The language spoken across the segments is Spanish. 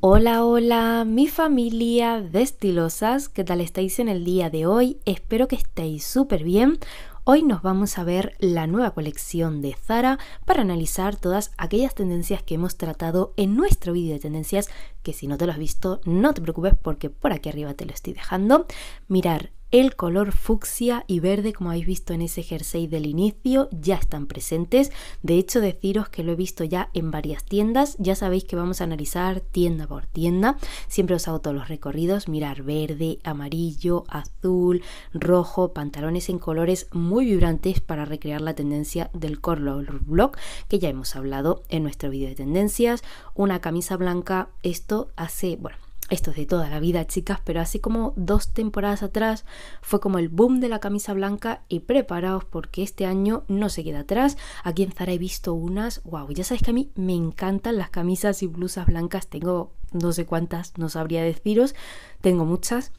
Hola, hola, mi familia de estilosas, ¿qué tal estáis en el día de hoy? Espero que estéis súper bien. Hoy nos vamos a ver la nueva colección de Zara para analizar todas aquellas tendencias que hemos tratado en nuestro vídeo de tendencias, que si no te lo has visto, no te preocupes porque por aquí arriba te lo estoy dejando. Mirar el color fucsia y verde, como habéis visto en ese jersey del inicio, ya están presentes. De hecho, deciros que lo he visto ya en varias tiendas. Ya sabéis que vamos a analizar tienda por tienda. Siempre os hago todos los recorridos. Mirar verde, amarillo, azul, rojo, pantalones en colores muy vibrantes para recrear la tendencia del color block que ya hemos hablado en nuestro vídeo de tendencias. Una camisa blanca, esto hace, bueno, esto es de toda la vida, chicas, pero así como dos temporadas atrás fue como el boom de la camisa blanca y preparaos porque este año no se queda atrás. Aquí en Zara he visto unas, wow, ya sabéis que a mí me encantan las camisas y blusas blancas, tengo no sé cuántas, no sabría deciros, tengo muchas.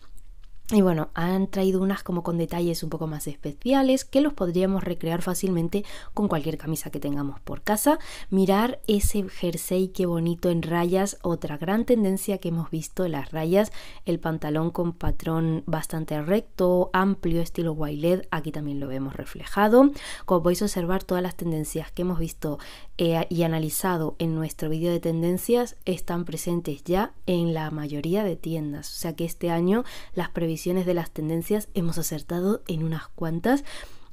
Y bueno, han traído unas como con detalles un poco más especiales que los podríamos recrear fácilmente con cualquier camisa que tengamos por casa. Mirar ese jersey que bonito en rayas, otra gran tendencia que hemos visto, las rayas, el pantalón con patrón bastante recto, amplio, estilo Wiley, aquí también lo vemos reflejado. Como podéis observar, todas las tendencias que hemos visto eh, y analizado en nuestro vídeo de tendencias están presentes ya en la mayoría de tiendas. O sea que este año las previsiones de las tendencias hemos acertado en unas cuantas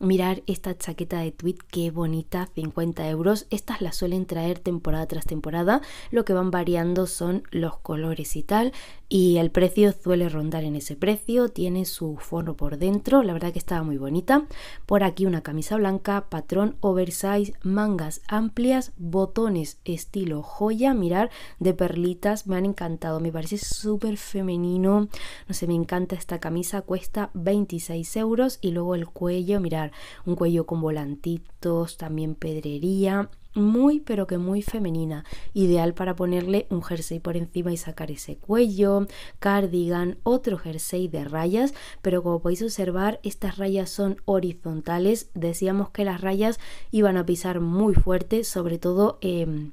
Mirar esta chaqueta de tweed, qué bonita, 50 euros. Estas las suelen traer temporada tras temporada. Lo que van variando son los colores y tal. Y el precio suele rondar en ese precio. Tiene su forro por dentro. La verdad que estaba muy bonita. Por aquí una camisa blanca, patrón oversize, mangas amplias, botones estilo joya. Mirar de perlitas. Me han encantado. Me parece súper femenino. No sé, me encanta esta camisa. Cuesta 26 euros. Y luego el cuello, mirar un cuello con volantitos, también pedrería, muy pero que muy femenina, ideal para ponerle un jersey por encima y sacar ese cuello, cardigan, otro jersey de rayas, pero como podéis observar estas rayas son horizontales, decíamos que las rayas iban a pisar muy fuerte, sobre todo en... Em,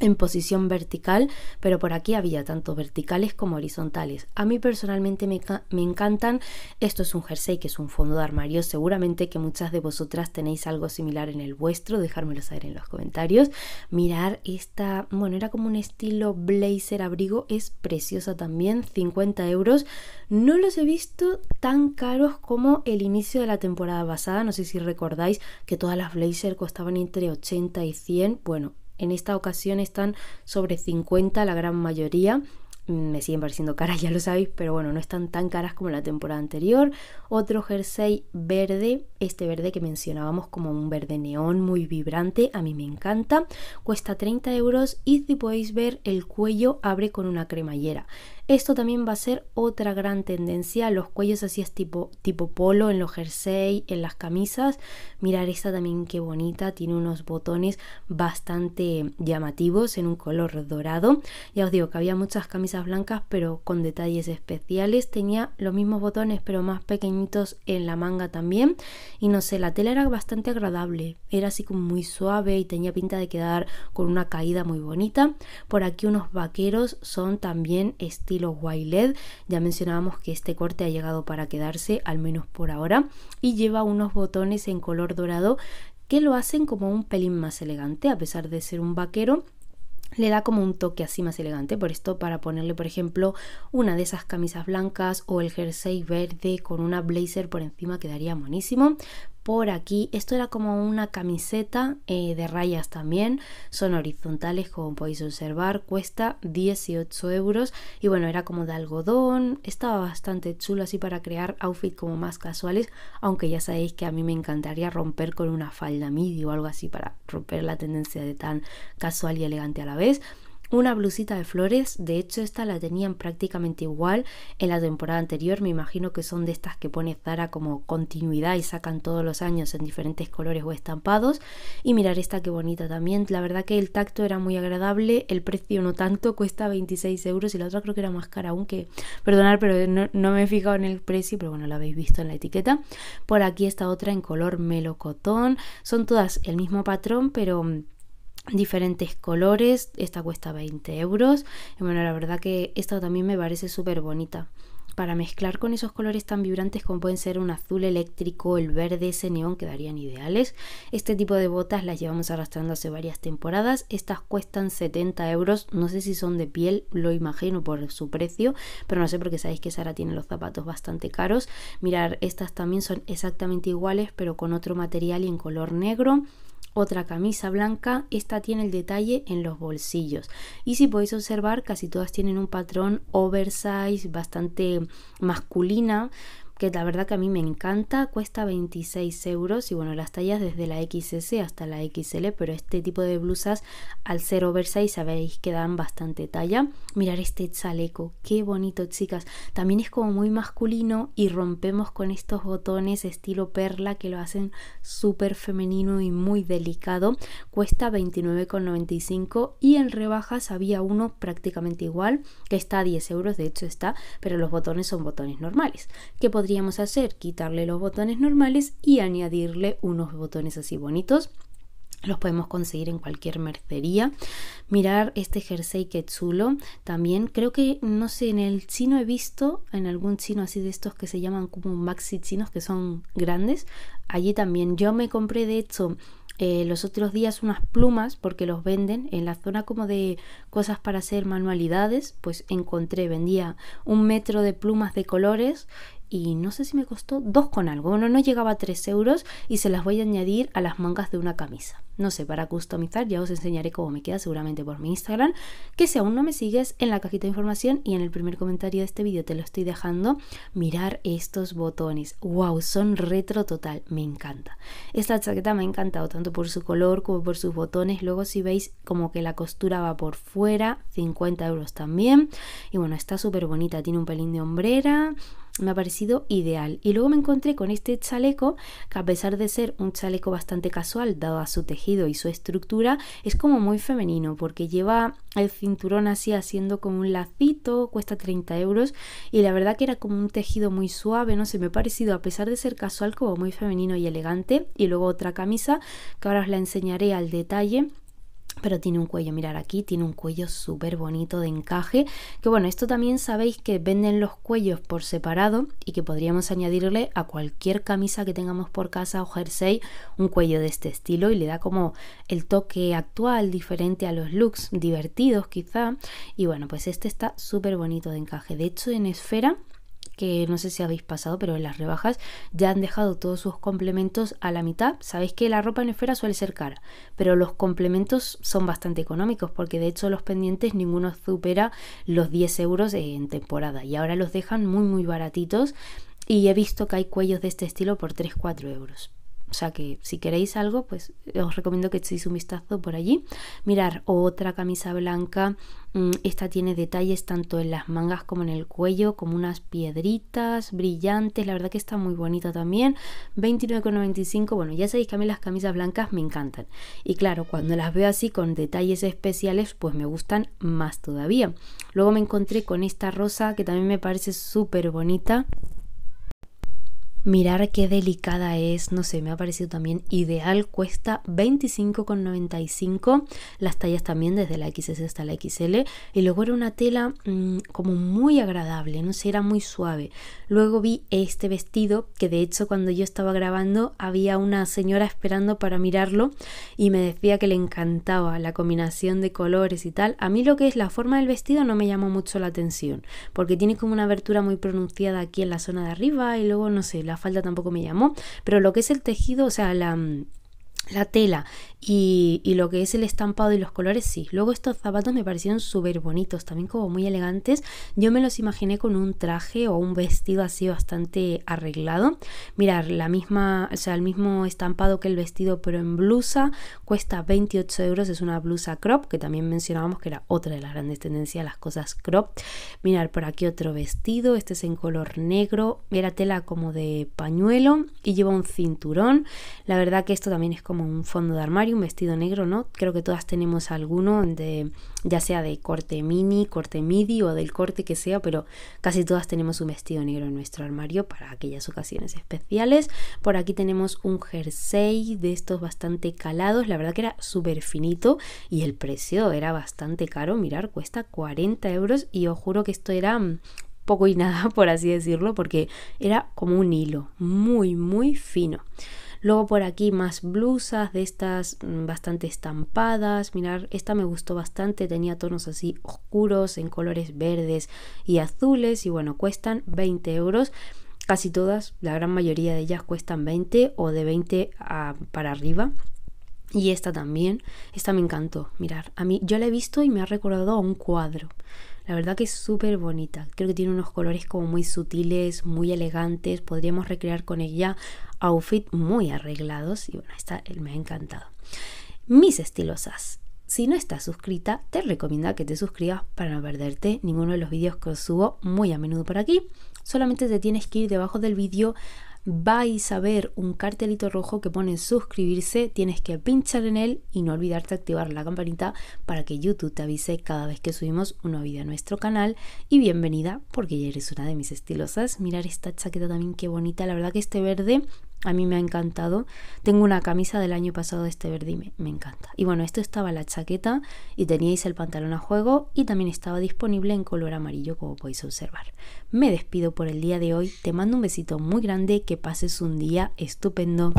en posición vertical, pero por aquí había tanto verticales como horizontales. A mí personalmente me, encantan. Esto es un jersey que es un fondo de armario. Seguramente que muchas de vosotras tenéis algo similar en el vuestro. Dejármelo saber en los comentarios. Mirar esta, bueno, era como un estilo blazer abrigo. Es preciosa también, 50 euros. No los he visto tan caros como el inicio de la temporada pasada. No sé si recordáis que todas las blazer costaban entre 80 y 100. Bueno, en esta ocasión están sobre 50 la gran mayoría. Mm, me siguen pareciendo caras, ya lo sabéis, pero bueno, no están tan caras como la temporada anterior. Otro jersey verde este verde que mencionábamos como un verde neón muy vibrante, a mí me encanta. Cuesta 30 euros y si podéis ver el cuello abre con una cremallera. Esto también va a ser otra gran tendencia, los cuellos así es tipo, tipo polo en los jersey, en las camisas. Mirar esta también qué bonita, tiene unos botones bastante llamativos en un color dorado. Ya os digo que había muchas camisas blancas pero con detalles especiales, tenía los mismos botones pero más pequeñitos en la manga también y no sé, la tela era bastante agradable, era así como muy suave y tenía pinta de quedar con una caída muy bonita. Por aquí unos vaqueros son también estilo led ya mencionábamos que este corte ha llegado para quedarse, al menos por ahora, y lleva unos botones en color dorado que lo hacen como un pelín más elegante, a pesar de ser un vaquero, le da como un toque así más elegante, por esto para ponerle por ejemplo una de esas camisas blancas o el jersey verde con una blazer por encima quedaría buenísimo, por aquí. Esto era como una camiseta eh, de rayas también. Son horizontales como podéis observar. Cuesta 18 euros. Y bueno, era como de algodón. Estaba bastante chulo así para crear outfits como más casuales. Aunque ya sabéis que a mí me encantaría romper con una falda midi o algo así para romper la tendencia de tan casual y elegante a la vez una blusita de flores, de hecho esta la tenían prácticamente igual en la temporada anterior, me imagino que son de estas que pone Zara como continuidad y sacan todos los años en diferentes colores o estampados y mirar esta que bonita también, la verdad que el tacto era muy agradable, el precio no tanto, cuesta 26 euros y la otra creo que era más cara aún que, perdonar pero no, me he fijado en el precio, pero bueno, la habéis visto en la etiqueta, por aquí esta otra en color melocotón, son todas el mismo patrón pero diferentes colores. Esta cuesta 20 euros. Y bueno, la verdad que esta también me parece súper bonita. Para mezclar con esos colores tan vibrantes como pueden ser un azul eléctrico, el verde, ese neón quedarían ideales. Este tipo de botas las llevamos arrastrando hace varias temporadas. Estas cuestan 70 euros. No sé si son de piel, lo imagino por su precio, pero no sé porque sabéis que Sara tiene los zapatos bastante caros. Mirar, estas también son exactamente iguales, pero con otro material y en color negro. Otra camisa blanca, esta tiene el detalle en los bolsillos. Y si podéis observar, casi todas tienen un patrón oversize, bastante masculina, que la verdad que a mí me encanta, cuesta 26 euros y bueno, las tallas desde la XS hasta la XL, pero este tipo de blusas al ser oversize sabéis que dan bastante talla. Mirar este chaleco, qué bonito chicas, también es como muy masculino y rompemos con estos botones estilo perla que lo hacen súper femenino y muy delicado, cuesta 29,95 y en rebajas había uno prácticamente igual que está a 10 euros, de hecho está, pero los botones son botones normales, que podría hacer? Quitarle los botones normales y añadirle unos botones así bonitos. Los podemos conseguir en cualquier mercería. Mirar este jersey chulo También creo que, no sé, en el chino he visto, en algún chino así de estos que se llaman como maxi chinos, que son grandes. Allí también yo me compré, de hecho, eh, los otros días unas plumas porque los venden en la zona como de cosas para hacer manualidades pues encontré vendía un metro de plumas de colores y no sé si me costó dos con algo. Bueno, no llegaba a 3 euros y se las voy a añadir a las mangas de una camisa. No sé, para customizar ya os enseñaré cómo me queda seguramente por mi Instagram, que si aún no me sigues en la cajita de información y en el primer comentario de este vídeo te lo estoy dejando, mirar estos botones. ¡Wow! Son retro total, me encanta. Esta chaqueta me ha encantado tanto por su color como por sus botones. Luego si veis como que la costura va por fuera, 50 euros también. Y bueno, está súper bonita, tiene un pelín de hombrera me ha parecido ideal. Y luego me encontré con este chaleco que a pesar de ser un chaleco bastante casual, dado a su tejido y su estructura, es como muy femenino porque lleva el cinturón así haciendo como un lacito, cuesta 30 euros y la verdad que era como un tejido muy suave, no sé, me ha parecido a pesar de ser casual como muy femenino y elegante. Y luego otra camisa que ahora os la enseñaré al detalle pero tiene un cuello, mirar aquí, tiene un cuello súper bonito de encaje, que bueno, esto también sabéis que venden los cuellos por separado y que podríamos añadirle a cualquier camisa que tengamos por casa o jersey un cuello de este estilo y le da como el toque actual, diferente a los looks, divertidos quizá, y bueno, pues este está súper bonito de encaje, de hecho en esfera que no sé si habéis pasado, pero en las rebajas ya han dejado todos sus complementos a la mitad. Sabéis que la ropa en esfera suele ser cara, pero los complementos son bastante económicos porque de hecho los pendientes ninguno supera los 10 euros en temporada y ahora los dejan muy muy baratitos y he visto que hay cuellos de este estilo por 3-4 euros. O sea que si queréis algo, pues os recomiendo que echéis un vistazo por allí. Mirar otra camisa blanca. Mm, esta tiene detalles tanto en las mangas como en el cuello, como unas piedritas brillantes. La verdad que está muy bonita también. 29,95. Bueno, ya sabéis que a mí las camisas blancas me encantan. Y claro, cuando las veo así con detalles especiales, pues me gustan más todavía. Luego me encontré con esta rosa que también me parece súper bonita. Mirar qué delicada es, no sé, me ha parecido también ideal, cuesta 25,95 las tallas también desde la XS hasta la XL y luego era una tela mm, como muy agradable, no sé, era muy suave. Luego vi este vestido que de hecho cuando yo estaba grabando había una señora esperando para mirarlo y me decía que le encantaba la combinación de colores y tal. A mí lo que es la forma del vestido no me llamó mucho la atención porque tiene como una abertura muy pronunciada aquí en la zona de arriba y luego no sé, la falda tampoco me llamó, pero lo que es el tejido, o sea, la, mm, la tela y, lo que es el estampado y los colores, sí. Luego estos zapatos me parecieron súper bonitos, también como muy elegantes. Yo me los imaginé con un traje o un vestido así bastante arreglado. Mirar, la misma, o sea, el mismo estampado que el vestido, pero en blusa, cuesta 28 euros. Es una blusa crop, que también mencionábamos que era otra de las grandes tendencias, las cosas crop. Mirar, por aquí otro vestido, este es en color negro, era tela como de pañuelo y lleva un cinturón. La verdad que esto también es como un fondo de armario, un vestido negro, ¿no? Creo que todas tenemos alguno, de, ya sea de corte mini, corte midi o del corte que sea, pero casi todas tenemos un vestido negro en nuestro armario para aquellas ocasiones especiales. Por aquí tenemos un jersey de estos bastante calados, la verdad que era súper finito y el precio era bastante caro, mirar, cuesta 40 euros y os juro que esto era mm, poco y nada, por así decirlo, porque era como un hilo muy, muy fino. Luego por aquí más blusas de estas mm, bastante estampadas. Mirar, esta me gustó bastante, tenía tonos así oscuros en colores verdes y azules y bueno, cuestan 20 euros. Casi todas, la gran mayoría de ellas cuestan 20 o de 20 para arriba. Y esta también, esta me encantó, mirar, a mí yo la he visto y me ha recordado a un cuadro. La verdad que es súper bonita, creo que tiene unos colores como muy sutiles, muy elegantes, podríamos recrear con ella outfit muy arreglados y bueno, esta me ha encantado. Mis estilosas. Si no estás suscrita, te recomiendo que te suscribas para no perderte ninguno de los vídeos que os subo muy a menudo por aquí. Solamente te tienes que ir debajo del vídeo vais a ver un cartelito rojo que pone suscribirse, tienes que pinchar en él y no olvidarte activar la campanita para que YouTube te avise cada vez que subimos un nuevo vídeo a nuestro canal. Y bienvenida, porque ya eres una de mis estilosas. Mirar esta chaqueta también, qué bonita, la verdad que este verde a mí me ha encantado. Tengo una camisa del año pasado de este verde me, me, encanta. Y bueno, esto estaba la chaqueta y teníais el pantalón a juego y también estaba disponible en color amarillo como podéis observar. Me despido por el día de hoy. Te mando un besito muy grande. Que pases un día estupendo.